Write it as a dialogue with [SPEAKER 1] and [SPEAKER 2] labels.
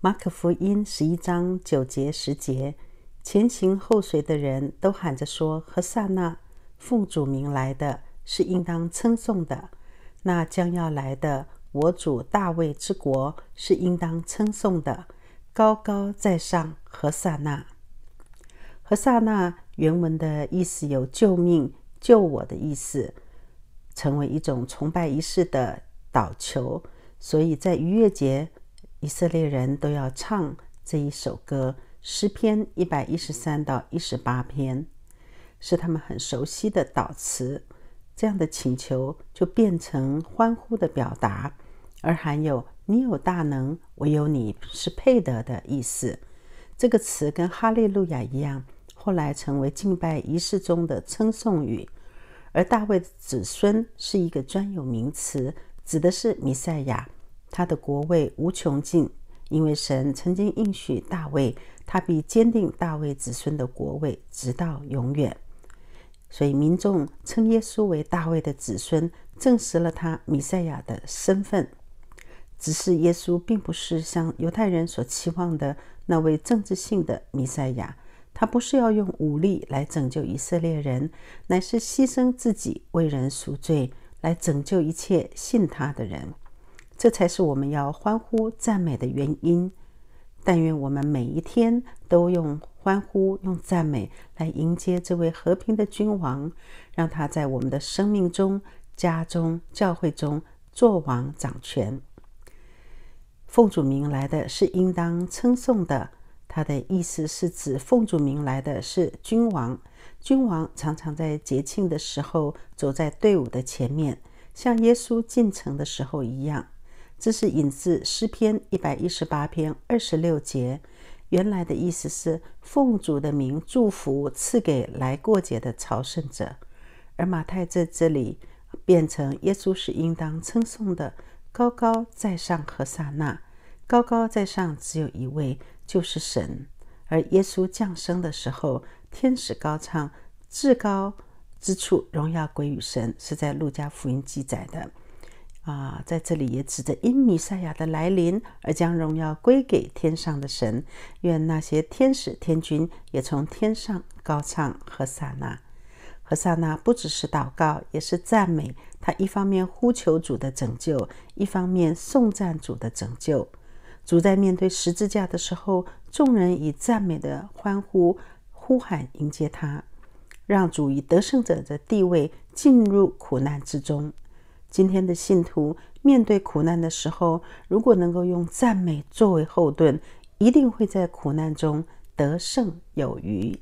[SPEAKER 1] 马可福音十一章九节十节，前行后随的人都喊着说：“何塞那奉主名来的是应当称颂的；那将要来的我主大卫之国是应当称颂的。高高在上，何塞那？何塞那？原文的意思有救命、救我的意思，成为一种崇拜仪式的祷求。所以在逾越节。以色列人都要唱这一首歌，《诗篇》一百一十三到一十八篇，是他们很熟悉的祷词。这样的请求就变成欢呼的表达，而含有“你有大能，唯有你是配得”的意思。这个词跟哈利路亚一样，后来成为敬拜仪式中的称颂语。而大卫的子孙是一个专有名词，指的是弥赛亚。他的国位无穷尽，因为神曾经应许大卫，他必坚定大卫子孙的国位，直到永远。所以，民众称耶稣为大卫的子孙，证实了他弥赛亚的身份。只是耶稣并不是像犹太人所期望的那位政治性的弥赛亚，他不是要用武力来拯救以色列人，乃是牺牲自己为人赎罪，来拯救一切信他的人。这才是我们要欢呼赞美的原因。但愿我们每一天都用欢呼、用赞美来迎接这位和平的君王，让他在我们的生命中、家中、教会中做王掌权。奉主名来的是应当称颂的。他的意思是指奉主名来的是君王，君王常常在节庆的时候走在队伍的前面，像耶稣进城的时候一样。这是引自诗篇一百一十八篇二十六节，原来的意思是奉主的名祝福赐给来过节的朝圣者，而马太在这里变成耶稣是应当称颂的高高在上和撒那，高高在上只有一位就是神，而耶稣降生的时候天使高唱至高之处荣耀归于神是在路加福音记载的。啊，在这里也指着因弥赛亚的来临而将荣耀归给天上的神。愿那些天使天君也从天上高唱和萨那。和萨那不只是祷告，也是赞美。他一方面呼求主的拯救，一方面颂赞主的拯救。主在面对十字架的时候，众人以赞美的欢呼呼喊迎接他，让主以得胜者的地位进入苦难之中。今天的信徒面对苦难的时候，如果能够用赞美作为后盾，一定会在苦难中得胜有余。